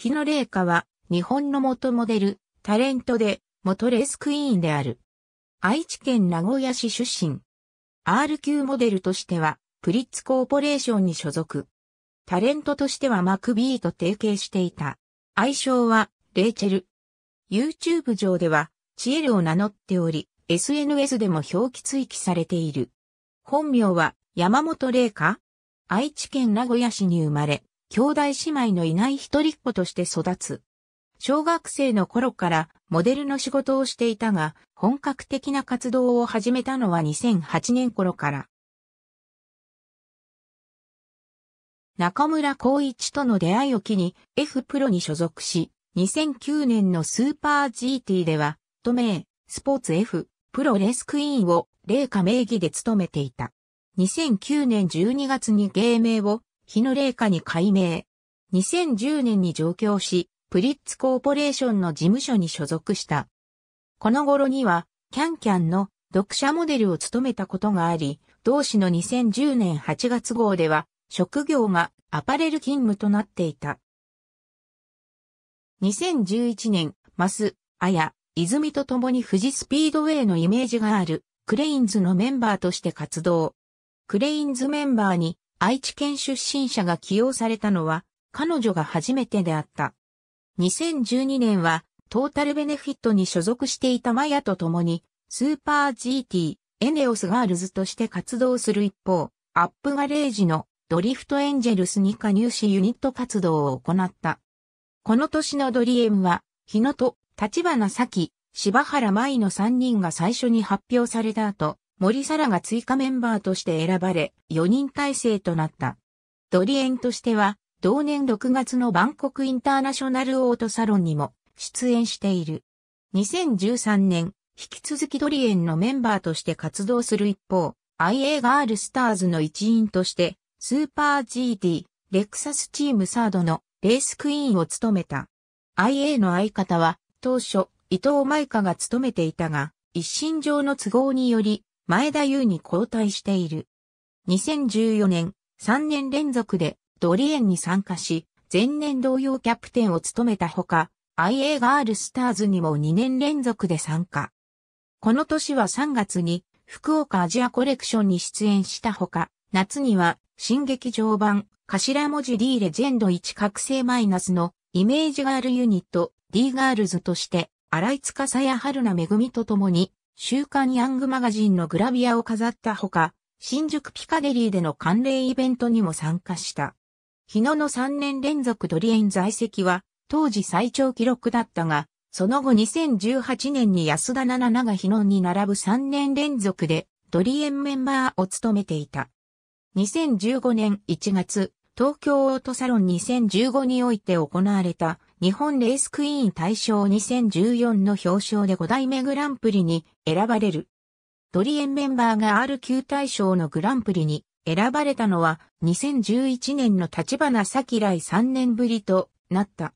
日野玲香は、日本の元モデル、タレントで、元レースクイーンである。愛知県名古屋市出身。R 級モデルとしては、プリッツコーポレーションに所属。タレントとしてはマクビーと提携していた。愛称は、レイチェル。YouTube 上では、チエルを名乗っており、SNS でも表記追記されている。本名は、山本玲香。愛知県名古屋市に生まれ、兄弟姉妹のいない一人っ子として育つ。小学生の頃からモデルの仕事をしていたが、本格的な活動を始めたのは2008年頃から。中村光一との出会いを機に F プロに所属し、2009年のスーパー GT では、都名、スポーツ F、プロレスクイーンを、霊下名義で務めていた。2009年12月に芸名を日野霊下に改名。2010年に上京し、プリッツコーポレーションの事務所に所属した。この頃には、キャンキャンの読者モデルを務めたことがあり、同志の2010年8月号では、職業がアパレル勤務となっていた。2011年、マス、アヤ、泉と共に富士スピードウェイのイメージがある、クレインズのメンバーとして活動。クレインズメンバーに愛知県出身者が起用されたのは、彼女が初めてであった。2012年は、トータルベネフィットに所属していたマヤと共に、スーパー GT、エネオスガールズとして活動する一方、アップガレージのドリフトエンジェルスに加入しユニット活動を行った。この年のドリエムは、日野と、立花咲、柴原舞の3人が最初に発表された後、森沙羅が追加メンバーとして選ばれ、4人体制となった。ドリエンとしては、同年6月のバンコクインターナショナルオートサロンにも出演している。2013年、引き続きドリエンのメンバーとして活動する一方、IA ガールスターズの一員として、スーパー g t レクサスチームサードのレースクイーンを務めた。IA の相方は、当初、伊藤舞香が務めていたが、一身上の都合により、前田優に交代している。2014年、3年連続でドリエンに参加し、前年同様キャプテンを務めたほか、IA ガールスターズにも2年連続で参加。この年は3月に福岡アジアコレクションに出演したほか、夏には新劇場版頭文字 D レジェンド1覚醒マイナスのイメージガールユニット D ガールズとして、荒井さや春名恵と共に週刊ヤングマガジンのグラビアを飾ったほか、新宿ピカデリーでの関連イベントにも参加した。日野の3年連続ドリエン在籍は、当時最長記録だったが、その後2018年に安田奈々が日野に並ぶ3年連続で、ドリエンメンバーを務めていた。2015年1月、東京オートサロン2015において行われた日本レースクイーン大賞2014の表彰で5代目グランプリに選ばれる。ドリエンメンバーが R 級大賞のグランプリに選ばれたのは2011年の立花咲以来3年ぶりとなった。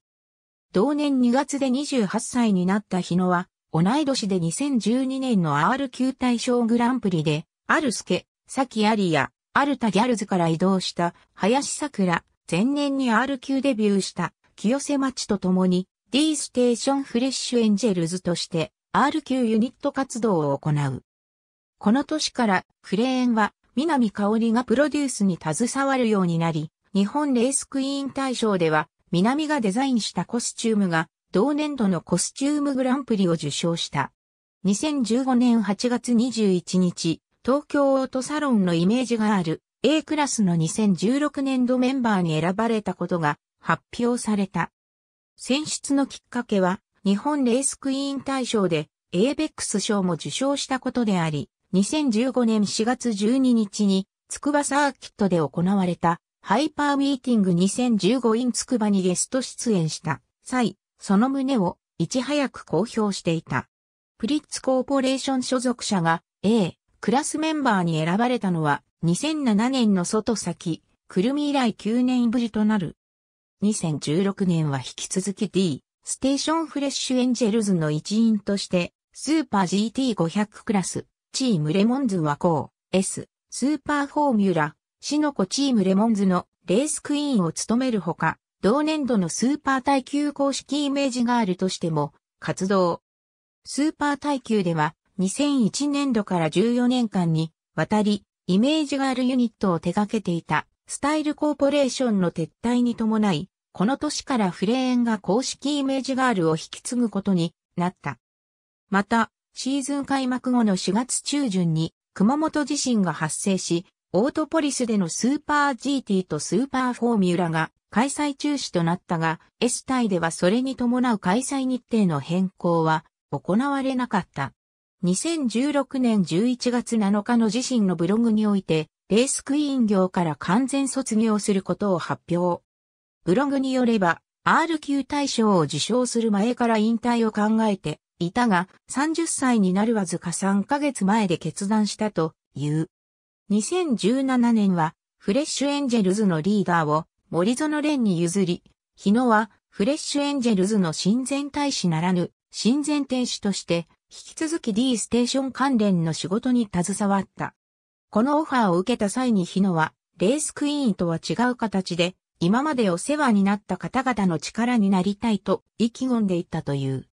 同年2月で28歳になった日野は、同い年で2012年の R 級大賞グランプリで、アルスケ、サキアリや、アルタギャルズから移動した、林桜、前年に R 級デビューした、清瀬町と共に D ステーションフレッシュエンジェルズとして RQ ユニット活動を行う。この年からクレーンは南香織がプロデュースに携わるようになり、日本レースクイーン大賞では南がデザインしたコスチュームが同年度のコスチュームグランプリを受賞した。2015年8月21日、東京オートサロンのイメージがある A クラスの2016年度メンバーに選ばれたことが発表された。選出のきっかけは、日本レースクイーン大賞で、エーベックス賞も受賞したことであり、2015年4月12日に、筑波サーキットで行われた、ハイパーミーティング 2015in 筑波にゲスト出演した際、その旨をいち早く公表していた。プリッツコーポレーション所属者が A クラスメンバーに選ばれたのは2007年の外先、くるみ以来9年ぶりとなる2016年は引き続き D、ステーションフレッシュエンジェルズの一員として、スーパー GT500 クラス、チームレモンズはこう、S、スーパーフォーミュラ、シノコチームレモンズのレースクイーンを務めるほか、同年度のスーパー耐久公式イメージガールとしても活動。スーパー耐久では2001年度から14年間にわたりイメージガールユニットを手掛けていたスタイルコーポレーションの撤退に伴い、この年からフレーンが公式イメージガールを引き継ぐことになった。また、シーズン開幕後の4月中旬に熊本地震が発生し、オートポリスでのスーパー GT とスーパーフォーミュラが開催中止となったが、S イではそれに伴う開催日程の変更は行われなかった。2016年11月7日の自身のブログにおいて、レースクイーン業から完全卒業することを発表。ブログによれば、R 級大賞を受賞する前から引退を考えていたが、30歳になるわずか3ヶ月前で決断したという。2017年は、フレッシュエンジェルズのリーダーを森園蓮に譲り、日野はフレッシュエンジェルズの親善大使ならぬ、親善天使として、引き続き D ステーション関連の仕事に携わった。このオファーを受けた際に日野は、レースクイーンとは違う形で、今までお世話になった方々の力になりたいと意気込んでいったという。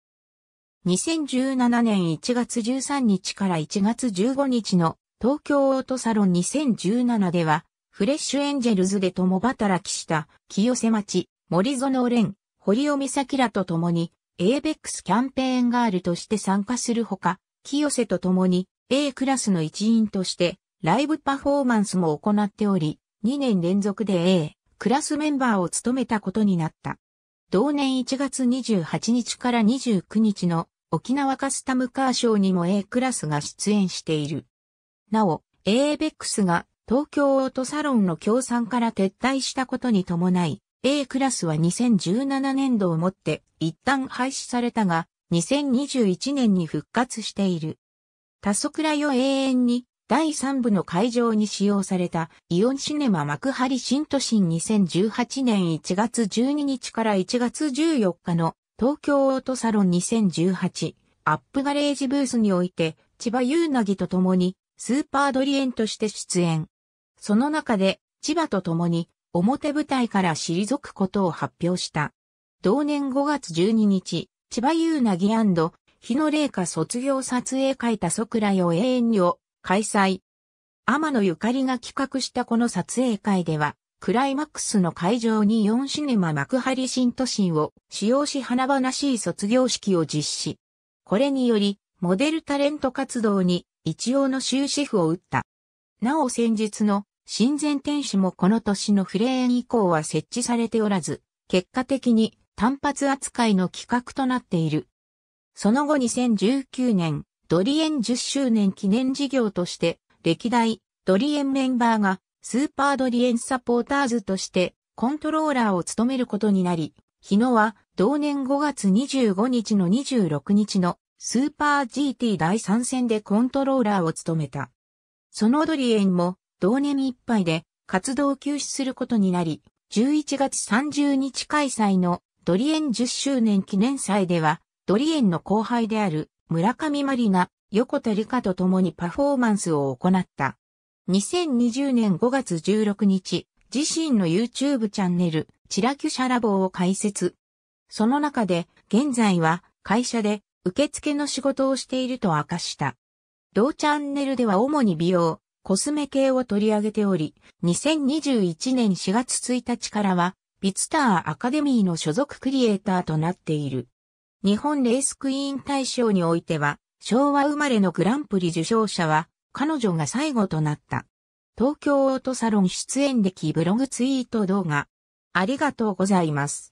2017年1月13日から1月15日の東京オートサロン2017では、フレッシュエンジェルズで共働きした清瀬町、森園蓮、堀尾美咲らと共に、エーベックスキャンペーンガールとして参加するほか、清瀬と共に A クラスの一員として、ライブパフォーマンスも行っており、2年連続で A クラスメンバーを務めたことになった。同年1月28日から29日の沖縄カスタムカーショーにも A クラスが出演している。なお、ABEX が東京オートサロンの協賛から撤退したことに伴い、A クラスは2017年度をもって一旦廃止されたが、2021年に復活している。多速クよ永遠に第3部の会場に使用されたイオンシネマ幕張新都心2018年1月12日から1月14日の東京オートサロン2018アップガレージブースにおいて千葉なぎと共にスーパードリエンとして出演。その中で千葉と共に表舞台から退くことを発表した。同年5月12日、千葉なぎ日の霊下卒業撮影会たソクラよ永遠を開催。天野ゆかりが企画したこの撮影会では、クライマックスの会場に4シネマ幕張新都心を使用し華々しい卒業式を実施。これにより、モデルタレント活動に一応の終止符を打った。なお先日の新前天使もこの年のフレーン以降は設置されておらず、結果的に単発扱いの企画となっている。その後2019年、ドリエン10周年記念事業として、歴代ドリエンメンバーがスーパードリエンサポーターズとしてコントローラーを務めることになり、日野は同年5月25日の26日のスーパー GT 第3戦でコントローラーを務めた。そのドリエンも同年いっぱいで活動休止することになり、11月30日開催のドリエン10周年記念祭では、ドリエンの後輩である村上まりな、横田理香と共にパフォーマンスを行った。2020年5月16日、自身の YouTube チャンネル、チラキュシャラボーを開設。その中で、現在は会社で受付の仕事をしていると明かした。同チャンネルでは主に美容、コスメ系を取り上げており、2021年4月1日からは、ビツターアカデミーの所属クリエイターとなっている。日本レースクイーン大賞においては、昭和生まれのグランプリ受賞者は、彼女が最後となった。東京オートサロン出演歴ブログツイート動画。ありがとうございます。